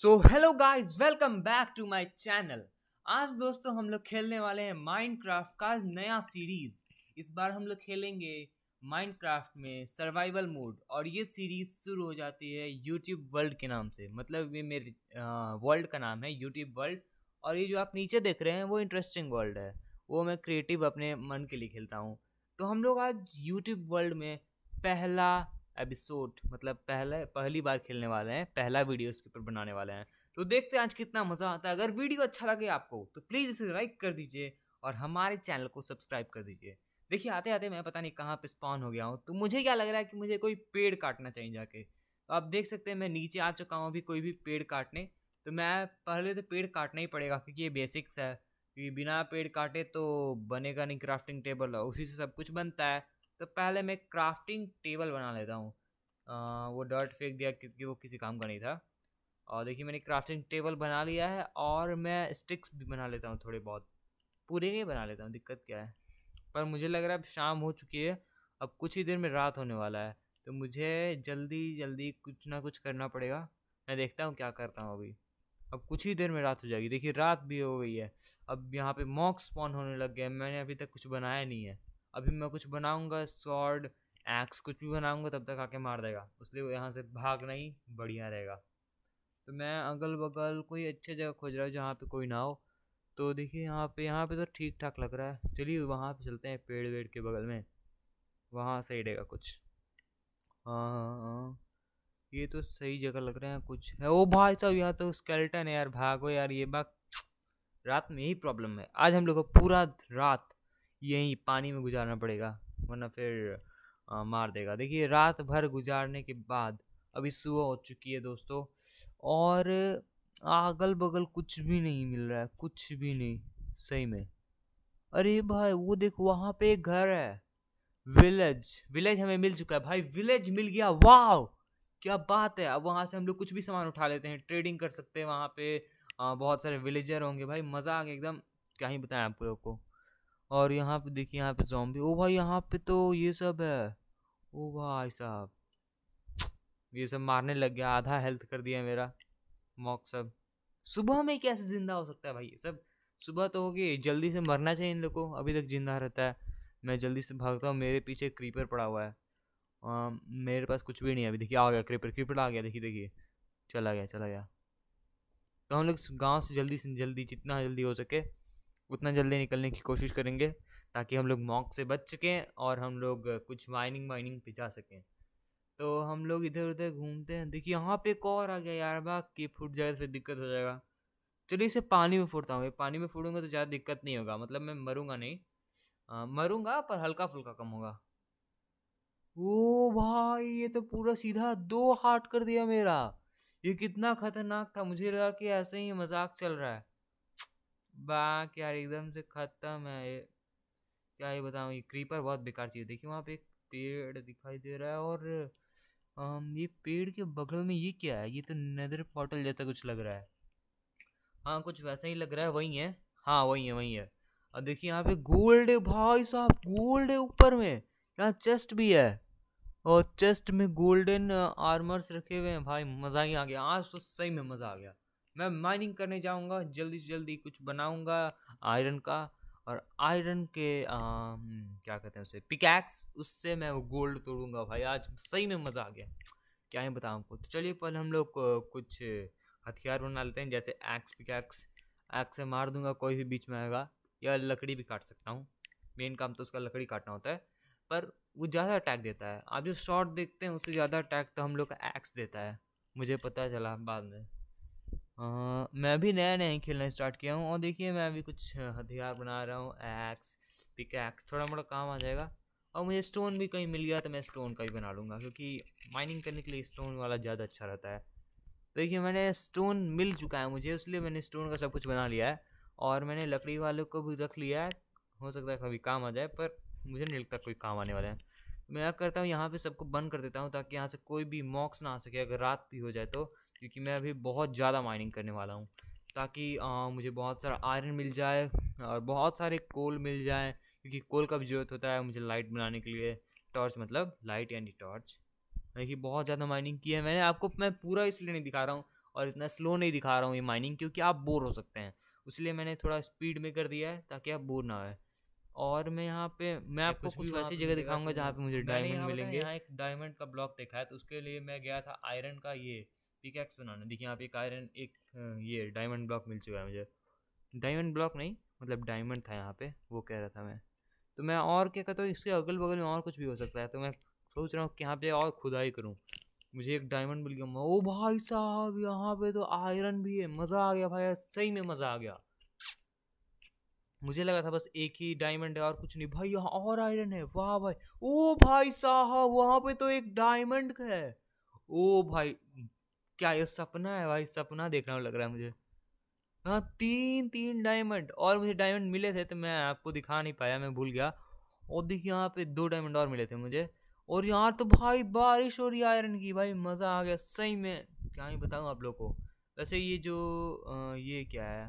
so hello guys welcome back to my channel आज दोस्तों हम लोग खेलने वाले हैं माइनक्राफ्ट का नया सीरीज इस बार हम लोग खेलेंगे माइनक्राफ्ट में सर्वाइवल मोड और ये सीरीज शुरू हो जाती है यूट्यूब वर्ल्ड के नाम से मतलब ये मेरे वर्ल्ड का नाम है यूट्यूब वर्ल्ड और ये जो आप नीचे देख रहे हैं वो इंटरेस्टिंग वर्ल्ड है वो मैं क्रिएटिव अपने मन के लिए खेलता हूँ तो हम लोग आज यूट्यूब वर्ल्ड में पहला एपिसोड मतलब पहले पहली बार खेलने वाले हैं पहला वीडियो इसके ऊपर बनाने वाले हैं तो देखते हैं आज कितना मज़ा आता है अगर वीडियो अच्छा लगे आपको तो प्लीज़ इसे लाइक कर दीजिए और हमारे चैनल को सब्सक्राइब कर दीजिए देखिए आते आते मैं पता नहीं कहाँ पे स्पॉन हो गया हूँ तो मुझे क्या लग रहा है कि मुझे कोई पेड़ काटना चाहिए जाके तो आप देख सकते हैं मैं नीचे आ चुका हूँ अभी कोई भी पेड़ काटने तो मैं पहले तो पेड़ काटना ही पड़ेगा क्योंकि ये बेसिक्स है क्योंकि बिना पेड़ काटे तो बनेगा नहीं क्राफ्टिंग टेबल उसी से सब कुछ बनता है तो पहले मैं क्राफ्टिंग टेबल बना लेता हूँ वो डर्ट फेंक दिया क्योंकि वो किसी काम का नहीं था और देखिए मैंने क्राफ्टिंग टेबल बना लिया है और मैं स्टिक्स भी बना लेता हूँ थोड़े बहुत पूरे ही बना लेता हूँ दिक्कत क्या है पर मुझे लग रहा है अब शाम हो चुकी है अब कुछ ही देर में रात होने वाला है तो मुझे जल्दी जल्दी कुछ ना कुछ करना पड़ेगा मैं देखता हूँ क्या करता हूँ अभी अब कुछ ही देर में रात हो जाएगी देखिए रात भी हो गई है अब यहाँ पे मॉक स्पॉन होने लग गए मैंने अभी तक कुछ बनाया नहीं है अभी मैं कुछ बनाऊँगा स्वॉर्ड एक्स कुछ भी बनाऊँगा तब तक आके मार देगा इसलिए यहाँ से भागना ही बढ़िया रहेगा तो मैं अगल बगल कोई अच्छी जगह खोज रहा हूँ जहाँ पे कोई ना हो तो देखिए यहाँ पे यहाँ पे तो ठीक ठाक लग रहा है चलिए वहाँ पे चलते हैं पेड़ वेड़ के बगल में वहाँ सही रहेगा कुछ हाँ, हाँ, हाँ ये तो सही जगह लग रहा है कुछ है ओ भाई साहब यहाँ तो स्केल्टन है यार भागो यार ये बात रात में यही प्रॉब्लम है आज हम लोग को पूरा रात यहीं पानी में गुजारना पड़ेगा वरना फिर आ, मार देगा देखिए रात भर गुजारने के बाद अभी सुबह हो चुकी है दोस्तों और अगल बगल कुछ भी नहीं मिल रहा है कुछ भी नहीं सही में अरे भाई वो देखो वहाँ पे एक घर है विलेज विलेज हमें मिल चुका है भाई विलेज मिल गया वाह क्या बात है अब वहाँ से हम लोग कुछ भी सामान उठा लेते हैं ट्रेडिंग कर सकते हैं वहाँ पे आ, बहुत सारे विलेजर होंगे भाई मज़ा आ गया एकदम क्या ही बताएं आप लोग को और यहाँ पे देखिए यहाँ पे जॉम्बी ओ भाई यहाँ पे तो ये सब है ओ भाई साहब ये सब मारने लग गया आधा हेल्थ कर दिया मेरा मॉक सब सुबह में कैसे ज़िंदा हो सकता है भाई ये सब सुबह तो होगी जल्दी से मरना चाहिए इन लोग को अभी तक जिंदा रहता है मैं जल्दी से भागता हूँ मेरे पीछे क्रीपर पड़ा हुआ है आ, मेरे पास कुछ भी नहीं है अभी देखिए आ गया क्रीपर क्रीपर आ गया देखिए देखिए चला गया चला गया तो हम लोग गाँव से जल्दी से जल्दी जितना जल्दी हो सके उतना जल्दी निकलने की कोशिश करेंगे ताकि हम लोग मॉक से बच सकें और हम लोग कुछ माइनिंग वाइनिंग पे जा सकें तो हम लोग इधर उधर घूमते हैं देखिए यहाँ पे एक और आ गया यार बाग कि फूट जाएगा तो फिर दिक्कत हो जाएगा चलिए इसे पानी में फूटता हूँ ये पानी में फूटूंगा तो ज़्यादा दिक्कत नहीं होगा मतलब मैं मरूंगा नहीं मरूँगा मरूंगा पर हल्का फुल्का कम होगा ओ भाई ये तो पूरा सीधा दो हार्ट कर दिया मेरा ये कितना खतरनाक था मुझे लगा कि ऐसे ही मजाक चल रहा है बाक यार एकदम से ख़त्म है ये क्या ही बताऊँ ये क्रीपर बहुत बेकार चीज़ देखिए वहाँ पे एक पेड़ दिखाई दे रहा है और ये पेड़ के बगल में ये क्या है ये तो नदर पोर्टल जैसा कुछ लग रहा है हाँ कुछ वैसा ही लग रहा है वही है हाँ वही है वही है और देखिए यहाँ पे गोल्ड है भाई साहब गोल्ड है ऊपर में यहाँ चेस्ट भी है और चेस्ट में गोल्डन आर्मर्स रखे हुए हैं भाई मज़ा ही आ गया आज तो सही में मज़ा आ गया मैं माइनिंग करने जाऊँगा जल्दी से जल्दी कुछ बनाऊँगा आयरन का और आयरन के आ, क्या कहते हैं उसे पिकैक्स उससे मैं वो गोल्ड तोड़ूंगा भाई आज सही में मज़ा आ गया क्या है बताऊँ आपको तो चलिए पहले हम लोग कुछ हथियार बना लेते हैं जैसे एक्स पिकैक्स एक्स से मार दूंगा कोई भी बीच में आएगा या लकड़ी भी काट सकता हूँ मेन काम तो उसका लकड़ी काटना होता है पर वो ज़्यादा अटैक देता है आप जो शॉट देखते हैं उससे ज़्यादा अटैक तो हम लोग का एक्स देता है मुझे पता चला बाद में हाँ, मैं भी नया नया खेलना स्टार्ट किया हूँ और देखिए मैं अभी कुछ हथियार बना रहा हूँ एक्स पिक एक्स थोड़ा मोटा काम आ जाएगा और मुझे स्टोन भी कहीं मिल गया तो मैं स्टोन का भी बना लूँगा क्योंकि माइनिंग करने के लिए स्टोन वाला ज़्यादा अच्छा रहता है देखिए मैंने स्टोन मिल चुका है मुझे इसलिए मैंने स्टोन का सब कुछ बना लिया है और मैंने लकड़ी वाले को भी रख लिया है हो सकता है कभी काम आ जाए पर मुझे नहीं लगता कोई काम आने वाला है मैं करता हूँ यहाँ पे सबको बंद कर देता हूँ ताकि यहाँ से कोई भी मॉक्स ना आ सके अगर रात भी हो जाए तो क्योंकि मैं अभी बहुत ज़्यादा माइनिंग करने वाला हूँ ताकि आ, मुझे बहुत सारा आयरन मिल जाए और बहुत सारे कोल मिल जाए क्योंकि कोल का भी ज़रूरत होता है मुझे लाइट बनाने के लिए टॉर्च मतलब लाइट एंड टॉर्च देखिए बहुत ज़्यादा माइनिंग की है मैंने आपको मैं पूरा इसलिए नहीं दिखा रहा हूँ और इतना स्लो नहीं दिखा रहा हूँ ये माइनिंग क्योंकि आप बोर हो सकते हैं इसलिए मैंने थोड़ा स्पीड में कर दिया है ताकि आप बोर ना होए और मैं यहाँ पे मैं आपको कुछ वैसी जगह दिखाऊंगा जहाँ पे मुझे डायमंड मिलेंगे यहाँ एक डायमंड का ब्लॉक देखा है तो उसके लिए मैं गया था आयरन का ये पिकैक्स बनाना देखिए यहाँ पे एक आयरन एक ये डायमंड ब्लॉक मिल चुका है मुझे डायमंड ब्लॉक नहीं मतलब डायमंड था यहाँ पे वो कह रहा था मैं तो मैं और क्या कहता हूँ इसके अगल बगल में और कुछ भी हो सकता है तो मैं सोच रहा हूँ कि यहाँ पे और खुदाई करूँ मुझे एक डायमंड मिल गया ओ भाई साहब यहाँ पे तो आयरन भी है मज़ा आ गया भाई सही में मज़ा आ गया मुझे लगा था बस एक ही डायमंड है और कुछ नहीं भाई यहाँ और आयरन है वाह भाई ओ भाई साहब वहाँ पे तो एक डायमंड है ओ भाई क्या ये सपना है भाई सपना देखना लग रहा है मुझे हाँ तीन तीन डायमंड और मुझे डायमंड मिले थे तो मैं आपको दिखा नहीं पाया मैं भूल गया और देखिए यहाँ पे दो डायमंड और मिले थे मुझे और यहाँ तो भाई बारिश हो रही आयरन की भाई मज़ा आ गया सही में क्या ही बताऊँ आप लोग को वैसे ये जो आ, ये क्या है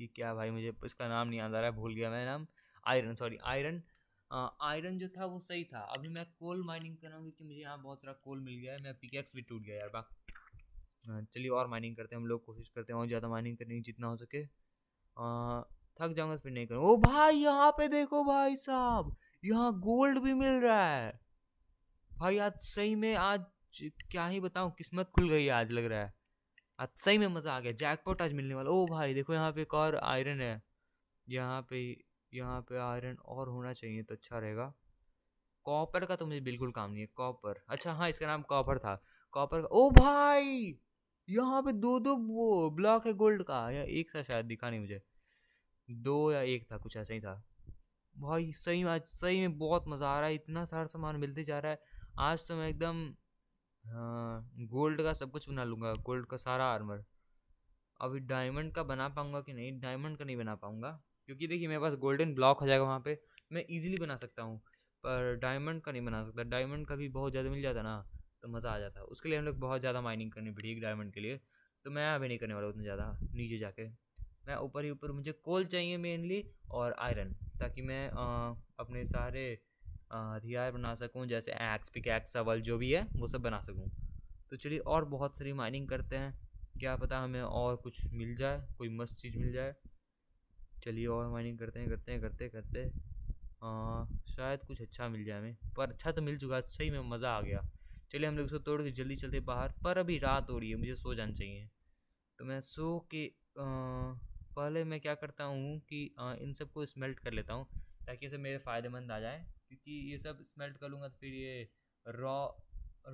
ये क्या भाई मुझे इसका नाम नहीं याद आ रहा है भूल गया मैं नाम आयरन सॉरी आयरन आयरन जो था वो सही था अभी मैं कोल माइनिंग कर रहा हूँ क्योंकि मुझे यहाँ बहुत सारा कोल मिल गया है मैं पिकेक्स भी टूट गया यार बाकी चलिए और माइनिंग करते हैं हम लोग कोशिश करते हैं और ज़्यादा माइनिंग करने की जितना हो सके आ, थक जाऊंगा फिर नहीं करूँगा ओ भाई यहाँ पे देखो भाई साहब यहाँ गोल्ड भी मिल रहा है भाई आज सही में आज क्या ही बताऊँ किस्मत खुल गई आज लग रहा है आज सही में मज़ा आ गया जैकपॉट आज मिलने वाला ओ भाई देखो यहाँ पे एक और आयरन है यहाँ पे यहाँ पे आयरन और होना चाहिए तो अच्छा रहेगा कॉपर का तो मुझे बिल्कुल काम नहीं है कॉपर अच्छा हाँ इसका नाम कॉपर था कॉपर का ओ भाई यहाँ पे दो दो वो ब्लॉक है गोल्ड का या एक था शायद दिखा नहीं मुझे दो या एक था कुछ ऐसा ही था भाई सही में आज सही में बहुत मज़ा आ रहा है इतना सारा सामान मिलते जा रहा है आज तो मैं एकदम हाँ, गोल्ड का सब कुछ बना लूँगा गोल्ड का सारा आर्मर अभी डायमंड का बना पाऊँगा कि नहीं डायमंड का नहीं बना पाऊँगा क्योंकि देखिए मेरे पास गोल्डन ब्लॉक हो जाएगा वहाँ पे मैं इजीली बना सकता हूँ पर डायमंड का नहीं बना सकता डायमंड का भी बहुत ज़्यादा मिल जाता ना तो मज़ा आ जाता है उसके लिए हम लोग बहुत ज़्यादा माइनिंग करनी पड़ी एक डायमंड के लिए तो मैं अभी नहीं करने वाला उतना ज़्यादा नीचे जाके मैं ऊपर ही ऊपर मुझे कोल चाहिए मेनली और आयरन ताकि मैं आ, अपने सारे हथियार बना सकूँ जैसे एक्स पिक एक्स सवल जो भी है वो सब बना सकूँ तो चलिए और बहुत सारी माइनिंग करते हैं क्या पता हमें और कुछ मिल जाए कोई मस्त चीज़ मिल जाए चलिए और माइनिंग करते हैं करते हैं करते करते आ, शायद कुछ अच्छा मिल जाए हमें पर अच्छा तो मिल चुका सही अच्छा में मज़ा आ गया चलिए हम लोग इसको तोड़ के जल्दी चलते बाहर पर अभी रात हो रही है मुझे सो जाना चाहिए तो मैं सो के आ, पहले मैं क्या करता हूँ कि आ, इन सबको स्मेल्ट कर लेता हूँ ताकि ये सब मेरे फ़ायदेमंद आ जाए क्योंकि ये सब स्मेल्ट कर लूँगा तो फिर ये रॉ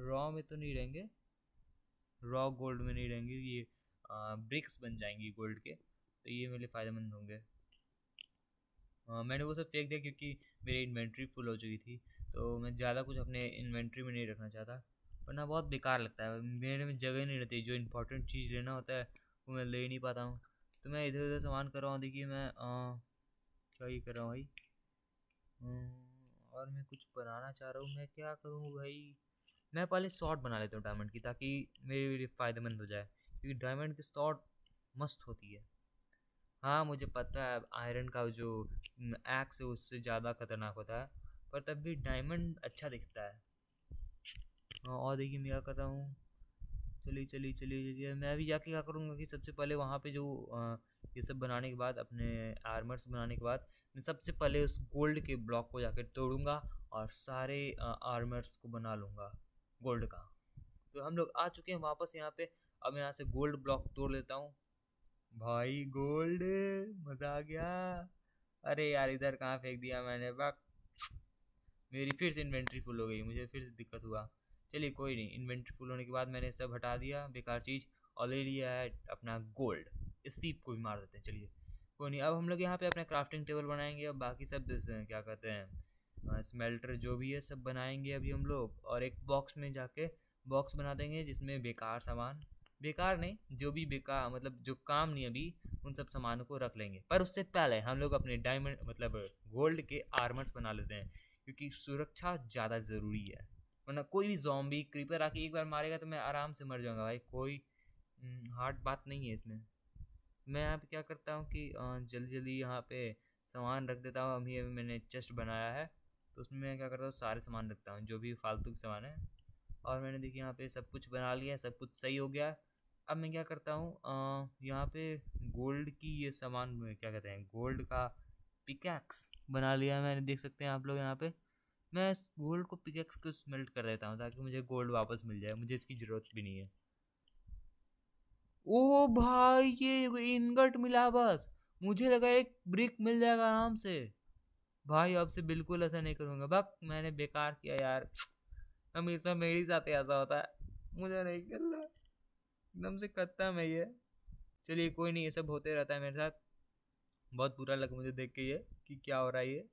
रॉ में तो नहीं रहेंगे रॉ गोल्ड में नहीं रहेंगे ये आ, ब्रिक्स बन जाएंगी गोल्ड के तो ये मेरे लिए फ़ायदेमंद होंगे मैंने वो सब फेंक दिया क्योंकि मेरी इन्वेंट्री फुल हो चुकी थी तो मैं ज़्यादा कुछ अपने इन्वेंट्री में नहीं रखना चाहता वरना बहुत बेकार लगता है मेरे में जगह नहीं रहती जो इंपॉर्टेंट चीज़ लेना होता है वो मैं ले नहीं पाता हूँ तो मैं इधर उधर सामान कर रहा हूँ देखिए मैं आ, क्या ये कर रहा हूँ भाई हम्म, और मैं कुछ बनाना चाह रहा हूँ मैं क्या करूँ भाई मैं पहले शॉर्ट बना लेता हूँ डायमंड की ताकि मेरे लिए फ़ायदेमंद हो जाए क्योंकि डायमंड की शॉर्ट मस्त होती है हाँ मुझे पता है आयरन का जो एक्स है उससे ज़्यादा खतरनाक होता है पर तब भी डायमंड अच्छा दिखता है हाँ, और देखिए मैं क्या कर रहा हूँ चलिए चलिए चलिए चलिए मैं अभी जाके क्या करूँगा कि सबसे पहले वहाँ पे जो ये सब बनाने के बाद अपने आर्मर्स बनाने के बाद मैं सबसे पहले उस गोल्ड के ब्लॉक को जाकर तोड़ूंगा और सारे आर्मर्स को बना लूँगा गोल्ड का तो हम लोग आ चुके हैं वापस यहाँ पे अब मैं यहाँ से गोल्ड ब्लॉक तोड़ लेता हूँ भाई गोल्ड मज़ा आ गया अरे यार इधर कहाँ फेंक दिया मैंने बक मेरी फिर से इन्वेंट्री फुल हो गई मुझे फिर से दिक्कत हुआ चलिए कोई नहीं इन्वेंट्री फुल होने के बाद मैंने सब हटा दिया बेकार चीज़ और ले लिया है अपना गोल्ड इस सीप को भी मार देते हैं चलिए कोई नहीं अब हम लोग यहाँ पे अपना क्राफ्टिंग टेबल बनाएंगे और बाकी सब क्या कहते हैं स्मेल्टर जो भी है सब बनाएंगे अभी हम लोग और एक बॉक्स में जाके बॉक्स बना देंगे जिसमें बेकार सामान बेकार नहीं जो भी बेकार मतलब जो काम नहीं अभी उन सब सामानों को रख लेंगे पर उससे पहले हम लोग अपने डायमंड मतलब गोल्ड के आर्मर्स बना लेते हैं क्योंकि सुरक्षा ज़्यादा ज़रूरी है वरना कोई भी जॉम्बी क्रीपर आके एक बार मारेगा तो मैं आराम से मर जाऊँगा भाई कोई हार्ड हम्म, बात नहीं है इसमें मैं यहाँ पे क्या करता हूँ कि जल्दी जल्दी यहाँ पे सामान रख देता हूँ अभी अभी मैंने चेस्ट बनाया है तो उसमें मैं क्या करता हूँ सारे सामान रखता हूँ जो भी फालतू के सामान है और मैंने देखिए यहाँ पे सब कुछ बना लिया सब कुछ सही हो गया अब मैं क्या करता हूँ यहाँ पे गोल्ड की ये सामान क्या कहते हैं गोल्ड का पिकैक्स बना लिया मैंने देख सकते हैं आप लोग यहाँ पे मैं इस गोल्ड को पिकैक्स को स्मेल्ट कर देता हूँ ताकि मुझे गोल्ड वापस मिल जाए मुझे इसकी ज़रूरत भी नहीं है ओह भाई ये इनगट मिला बस मुझे लगा एक ब्रिक मिल जाएगा आराम से भाई अब से बिल्कुल ऐसा नहीं करूँगा बक मैंने बेकार किया यार हमेशा मेरे साथ ऐसा होता है मुझे नहीं करना एकदम से कत्ता मैं ये चलिए कोई नहीं ये सब होते रहता है मेरे साथ बहुत बुरा लगा मुझे देख के ये कि क्या हो रहा है ये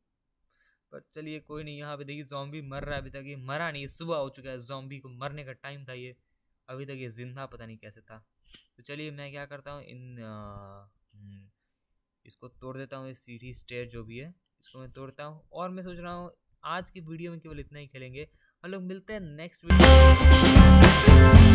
पर चलिए कोई नहीं यहाँ पे देखिए जॉम्बी मर रहा है अभी तक ये मरा नहीं सुबह हो चुका है जॉम्बी को मरने का टाइम था ये अभी तक ये जिंदा पता नहीं कैसे था तो चलिए मैं क्या करता हूँ इन आ, हम्म, इसको तोड़ देता हूँ ये सीढ़ी स्टेयर जो भी है इसको मैं तोड़ता हूँ और मैं सोच रहा हूँ आज की वीडियो में केवल इतना ही खेलेंगे हम लोग मिलते हैं नेक्स्ट वीडियो